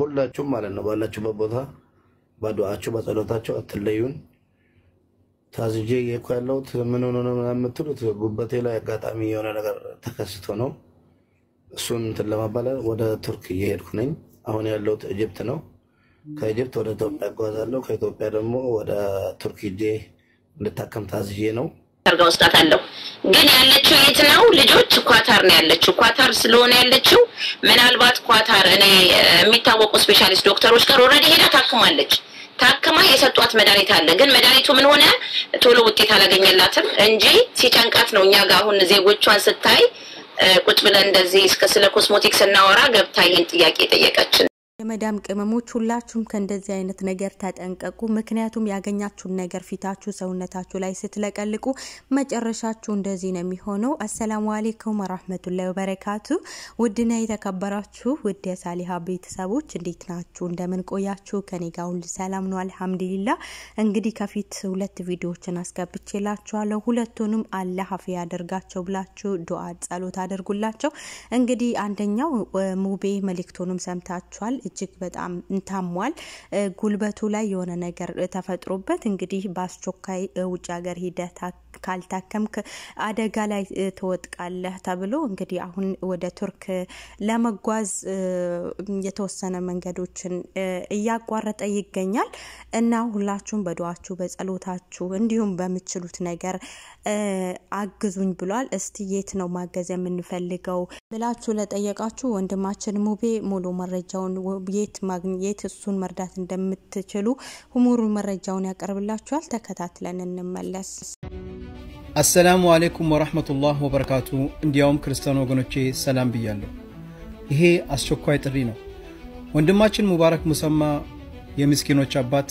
ሁላችሁም ማለት ነው ባላችሁበት ቦታ በዱዓችሁ በጸሎታችሁ አትለዩን። ታዝጄ እኮ ያለሁት ምን ሆኖ ነው የምትሉት? ጉበቴ ላይ አጋጣሚ የሆነ ነገር ተከስቶ ነው። እሱን እንትን ለማባላል ወደ ቱርክ እየሄድኩ ነኝ። አሁን ያለሁት ኢጅፕት ነው። ከኢጅፕት ወደ ኢትዮጵያ እጓዛለሁ። ከኢትዮጵያ ደግሞ ወደ ቱርክ ሄጄ እንድታከም ታዝዬ ነው። ጋ ወስዳታለሁ። ግን ያለችው የት ነው? ልጆች ኳታር ነው ያለችው። ኳታር ስለሆነ ያለችው ምናልባት ኳታር እኔ የሚታወቁ ስፔሻሊስት ዶክተሮች ጋር ኦልሬዲ ሄዳ ታክማለች። ታክማ የሰጧት መድኃኒት አለ። ግን መድኃኒቱ ምን ሆነ ቶሎ ውጤት አላገኘላትም እንጂ ሲጨንቃት ነው እኛ ጋር አሁን ዜጎቿን ስታይ ቁጭ ብለን እንደዚህ እስከ ስለ ኮስሞቲክስ እናወራ ገብታ ይህን ጥያቄ የጠየቀችን የመዳም ቅመሞች ሁላችሁም ከእንደዚህ አይነት ነገር ተጠንቀቁ። ምክንያቱም ያገኛችሁን ነገር ፊታችሁ፣ ሰውነታችሁ ላይ ስትለቀልቁ መጨረሻችሁ እንደዚህ ነው የሚሆነው። አሰላሙ አሌይኩም ወራህመቱላሂ ወበረካቱ። ውድና የተከበራችሁ ውድ የሳሊሃ ቤተሰቦች እንዴት ናችሁ? እንደምን ቆያችሁ? ከኔ ጋር ሁሉ ሰላም ነው አልሐምዱሊላ። እንግዲህ ከፊት ሁለት ቪዲዮዎችን አስገብቼላችኋለሁ። ሁለቱንም አላህ አፊ ያደርጋቸው ብላችሁ ዱዓ ጸሎት አድርጉላቸው። እንግዲህ አንደኛው ሙቤ መልእክቱንም ሰምታችኋል። እጅግ በጣም እንታሟል። ጉልበቱ ላይ የሆነ ነገር ተፈጥሮበት እንግዲህ በአስቸኳይ ውጭ ሀገር ሂደታ ካልታከምክ አደጋ ላይ ትወጥቃለህ ተብሎ እንግዲህ አሁን ወደ ቱርክ ለመጓዝ የተወሰነ መንገዶችን እያቋረጠ ይገኛል እና ሁላችሁም በዱዋችሁ በጸሎታችሁ እንዲሁም በምችሉት ነገር አግዙኝ ብሏል። እስቲ የት ነው ማገዝ የምንፈልገው ብላችሁ ለጠየቃችሁ ወንድማችን ሙቤ ሙሉ መረጃውን የት ማግኘት እሱን መርዳት እንደምትችሉ ሙሉ መረጃውን ያቀርብላችኋል። ተከታትለን እንመለስ። አሰላሙ አሌይኩም ወረህመቱላህ ወበረካቱ። እንዲያውም ክርስቲያን ወገኖቼ ሰላም ብያለሁ። ይሄ አስቸኳይ ጥሪ ነው። ወንድማችን ሙባረክ ሙሰማ የምስኪኖች አባት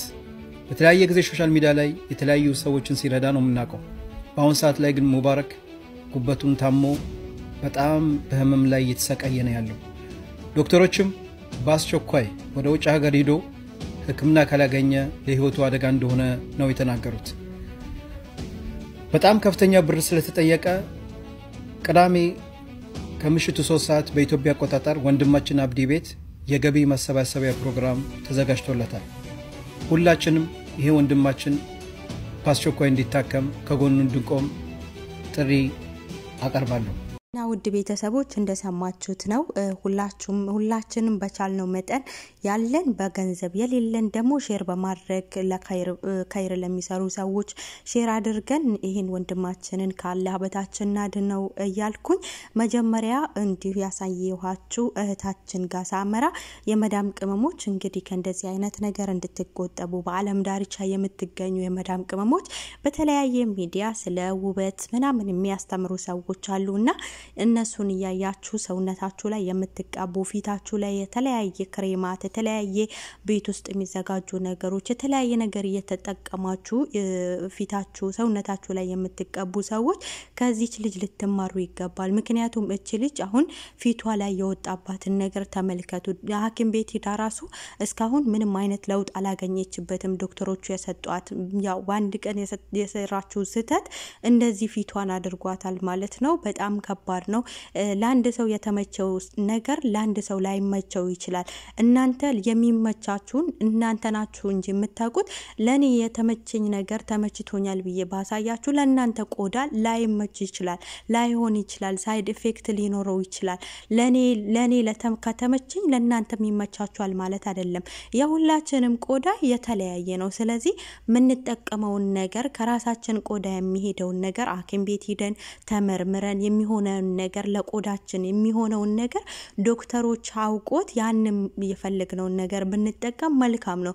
በተለያየ ጊዜ ሶሻል ሚዲያ ላይ የተለያዩ ሰዎችን ሲረዳ ነው የምናውቀው። በአሁኑ ሰዓት ላይ ግን ሙባረክ ጉበቱን ታሞ በጣም በህመም ላይ እየተሰቃየ ነው ያለው። ዶክተሮችም በአስቸኳይ ወደ ውጭ ሀገር ሂዶ ህክምና ካላገኘ ለህይወቱ አደጋ እንደሆነ ነው የተናገሩት። በጣም ከፍተኛ ብር ስለተጠየቀ ቅዳሜ ከምሽቱ ሶስት ሰዓት በኢትዮጵያ አቆጣጠር ወንድማችን አብዲ ቤት የገቢ ማሰባሰቢያ ፕሮግራም ተዘጋጅቶለታል። ሁላችንም ይሄ ወንድማችን በአስቸኳይ እንዲታከም ከጎኑ እንድንቆም ጥሪ አቀርባለሁ። እና ውድ ቤተሰቦች እንደሰማችሁት ነው። ሁላችሁም ሁላችንም በቻልነው መጠን ያለን በገንዘብ የሌለን ደግሞ ሼር በማድረግ ለከይር ለሚሰሩ ሰዎች ሼር አድርገን ይህን ወንድማችንን ካለ በታችን ናድነው እያልኩኝ መጀመሪያ እንዲሁ ያሳየኋችሁ እህታችን ጋር ሳመራ የመዳም ቅመሞች እንግዲህ ከእንደዚህ አይነት ነገር እንድትቆጠቡ በዓለም ዳርቻ የምትገኙ የመዳም ቅመሞች በተለያየ ሚዲያ ስለ ውበት ምናምን የሚያስተምሩ ሰዎች አሉ እና እነሱን እያያችሁ ሰውነታችሁ ላይ የምትቀቡ ፊታችሁ ላይ የተለያየ ክሬማት፣ የተለያየ ቤት ውስጥ የሚዘጋጁ ነገሮች፣ የተለያየ ነገር እየተጠቀማችሁ ፊታችሁ፣ ሰውነታችሁ ላይ የምትቀቡ ሰዎች ከዚች ልጅ ልትማሩ ይገባል። ምክንያቱም እች ልጅ አሁን ፊቷ ላይ የወጣባትን ነገር ተመልከቱ። ሀኪም ቤት ሂዳ ራሱ እስካሁን ምንም አይነት ለውጥ አላገኘችበትም። ዶክተሮቹ የሰጧት ያው በአንድ ቀን የሰራችው ስህተት እንደዚህ ፊቷን አድርጓታል ማለት ነው። በጣም ከባድ ከባድ ነው። ለአንድ ሰው የተመቸው ነገር ለአንድ ሰው ላይመቸው ይችላል። እናንተ የሚመቻችሁን እናንተ ናችሁ እንጂ የምታውቁት። ለእኔ የተመቸኝ ነገር ተመችቶኛል ብዬ ባሳያችሁ ለእናንተ ቆዳ ላይመች ይችላል፣ ላይሆን ይችላል፣ ሳይድ ኢፌክት ሊኖረው ይችላል። ለእኔ ከተመችኝ ለእናንተ የሚመቻችኋል ማለት አይደለም። የሁላችንም ቆዳ የተለያየ ነው። ስለዚህ የምንጠቀመውን ነገር ከራሳችን ቆዳ የሚሄደውን ነገር ሐኪም ቤት ሂደን ተመርምረን የሚሆነ የሚሆነውን ነገር ለቆዳችን የሚሆነውን ነገር ዶክተሮች አውቆት ያንም የፈለግነውን ነገር ብንጠቀም መልካም ነው።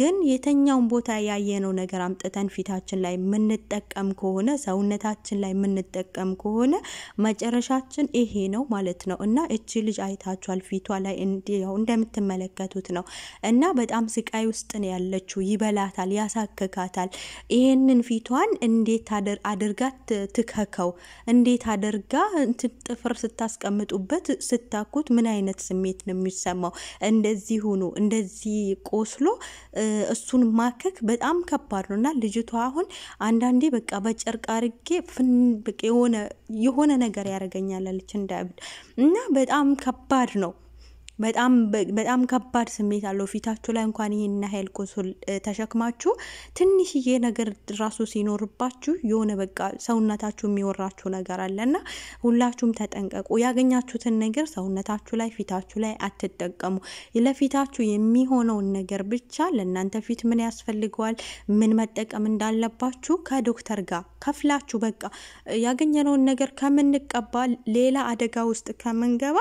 ግን የተኛውን ቦታ ያየነው ነገር አምጥተን ፊታችን ላይ የምንጠቀም ከሆነ ሰውነታችን ላይ የምንጠቀም ከሆነ መጨረሻችን ይሄ ነው ማለት ነው እና እቺ ልጅ አይታችኋል። ፊቷ ላይ እንደምትመለከቱት ነው እና በጣም ስቃይ ውስጥ ነው ያለችው። ይበላታል፣ ያሳክካታል። ይሄንን ፊቷን እንዴት አድርጋ ትከከው? እንዴት አድርጋ እንትን ጥፍር ስታስቀምጡበት ስታኩት ምን አይነት ስሜት ነው የሚሰማው? እንደዚህ ሆኖ እንደዚህ ቆስሎ እሱን ማከክ በጣም ከባድ ነው እና ልጅቷ አሁን አንዳንዴ በቃ በጨርቅ አርጌ የሆነ ነገር ያደርገኛላለች እንዳብል እና በጣም ከባድ ነው። በጣም ከባድ ስሜት አለው ፊታችሁ ላይ እንኳን ይህን ያህል ቁስል ተሸክማችሁ ትንሽዬ ነገር ራሱ ሲኖርባችሁ የሆነ በቃ ሰውነታችሁ የሚወራችሁ ነገር አለና ሁላችሁም ተጠንቀቁ። ያገኛችሁትን ነገር ሰውነታችሁ ላይ ፊታችሁ ላይ አትጠቀሙ። ለፊታችሁ የሚሆነውን ነገር ብቻ ለእናንተ ፊት ምን ያስፈልገዋል፣ ምን መጠቀም እንዳለባችሁ ከዶክተር ጋር ከፍላችሁ በቃ ያገኘነውን ነገር ከምንቀባ ሌላ አደጋ ውስጥ ከምንገባ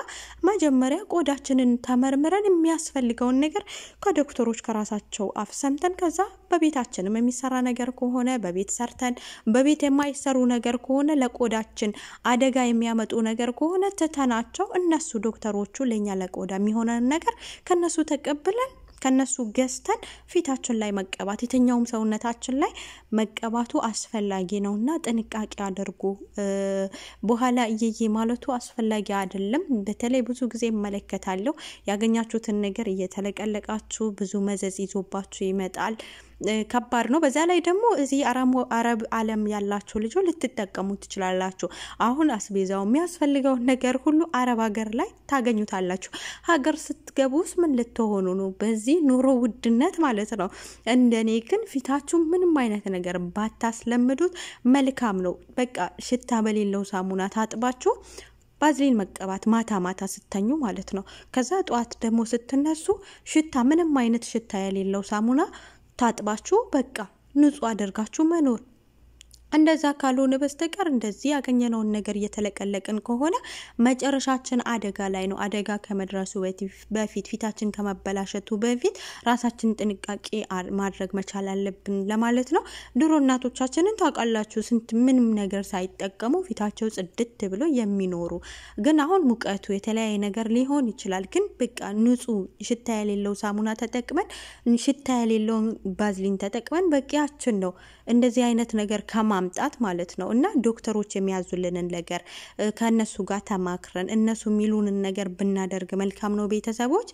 መጀመሪያ ቆዳችንን አብረን ተመርምረን የሚያስፈልገውን ነገር ከዶክተሮች ከራሳቸው አፍ ሰምተን ከዛ በቤታችንም የሚሰራ ነገር ከሆነ በቤት ሰርተን በቤት የማይሰሩ ነገር ከሆነ ለቆዳችን አደጋ የሚያመጡ ነገር ከሆነ ትተናቸው እነሱ ዶክተሮቹ ለእኛ ለቆዳ የሚሆነን ነገር ከነሱ ተቀብለን ከነሱ ገዝተን ፊታችን ላይ መቀባት የትኛውም ሰውነታችን ላይ መቀባቱ አስፈላጊ ነው እና ጥንቃቄ አድርጉ። በኋላ እየዬ ማለቱ አስፈላጊ አይደለም። በተለይ ብዙ ጊዜ እመለከታለሁ ያገኛችሁትን ነገር እየተለቀለቃችሁ ብዙ መዘዝ ይዞባችሁ ይመጣል። ከባድ ነው። በዛ ላይ ደግሞ እዚህ አረብ ዓለም ያላችሁ ልጆች ልትጠቀሙ ትችላላችሁ። አሁን አስቤዛው የሚያስፈልገውን ነገር ሁሉ አረብ ሀገር ላይ ታገኙታላችሁ። ሀገር ስትገቡስ ምን ልትሆኑ ነው? በዚህ ኑሮ ውድነት ማለት ነው። እንደኔ ግን ፊታችሁ ምንም አይነት ነገር ባታስለምዱት መልካም ነው። በቃ ሽታ በሌለው ሳሙና ታጥባችሁ ባዝሊን መቀባት ማታ ማታ ስተኙ ማለት ነው። ከዛ ጠዋት ደግሞ ስትነሱ ሽታ ምንም አይነት ሽታ የሌለው ሳሙና ታጥባችሁ በቃ ንጹህ አድርጋችሁ መኖር እንደዛ ካልሆነ በስተቀር እንደዚህ ያገኘነውን ነገር እየተለቀለቅን ከሆነ መጨረሻችን አደጋ ላይ ነው። አደጋ ከመድረሱ በፊት ፊታችን ከመበላሸቱ በፊት ራሳችን ጥንቃቄ ማድረግ መቻል አለብን ለማለት ነው። ድሮ እናቶቻችንን ታውቃላችሁ፣ ስንት ምንም ነገር ሳይጠቀሙ ፊታቸው ጽድት ብሎ የሚኖሩ ግን አሁን ሙቀቱ የተለያየ ነገር ሊሆን ይችላል። ግን በቃ ንጹህ ሽታ የሌለው ሳሙና ተጠቅመን ሽታ የሌለውን ባዝሊን ተጠቅመን በቂያችን ነው እንደዚህ አይነት ነገር ከማ ማምጣት ማለት ነው እና ዶክተሮች የሚያዙልንን ነገር ከእነሱ ጋር ተማክረን እነሱ የሚሉንን ነገር ብናደርግ መልካም ነው። ቤተሰቦች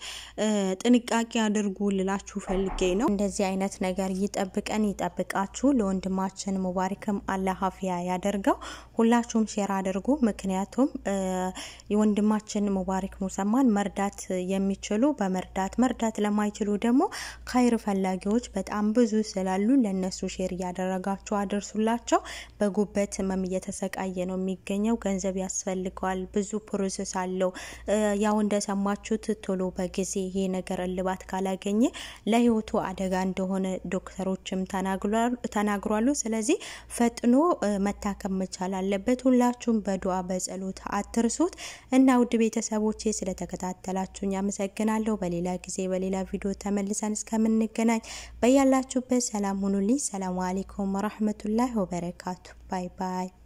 ጥንቃቄ አድርጉ ልላችሁ ፈልጌ ነው። እንደዚህ አይነት ነገር ይጠብቀን ይጠብቃችሁ። ለወንድማችን ሙባሪክም አላህ ያደርገው። ሁላችሁም ሼር አድርጉ። ምክንያቱም የወንድማችን ሙባሪክ ሙሰማን መርዳት የሚችሉ በመርዳት መርዳት ለማይችሉ ደግሞ ካይር ፈላጊዎች በጣም ብዙ ስላሉ ለእነሱ ሼር እያደረጋችሁ አድርሱላቸው። ናቸው። በጉበት ህመም እየተሰቃየ ነው የሚገኘው። ገንዘብ ያስፈልገዋል፣ ብዙ ፕሮሰስ አለው። ያው እንደሰማችሁት ቶሎ በጊዜ ይሄ ነገር እልባት ካላገኘ ለህይወቱ አደጋ እንደሆነ ዶክተሮችም ተናግሯሉ። ስለዚህ ፈጥኖ መታከም መቻል አለበት። ሁላችሁም በዱአ በጸሎት አትርሱት እና ውድ ቤተሰቦቼ ስለተከታተላችሁኝ አመሰግናለሁ። በሌላ ጊዜ በሌላ ቪዲዮ ተመልሰን እስከምንገናኝ በያላችሁበት ሰላም ሁኑልኝ። ሰላሙ አሌይኩም ወረህመቱላህ ወበረ barakatuh. Bye bye.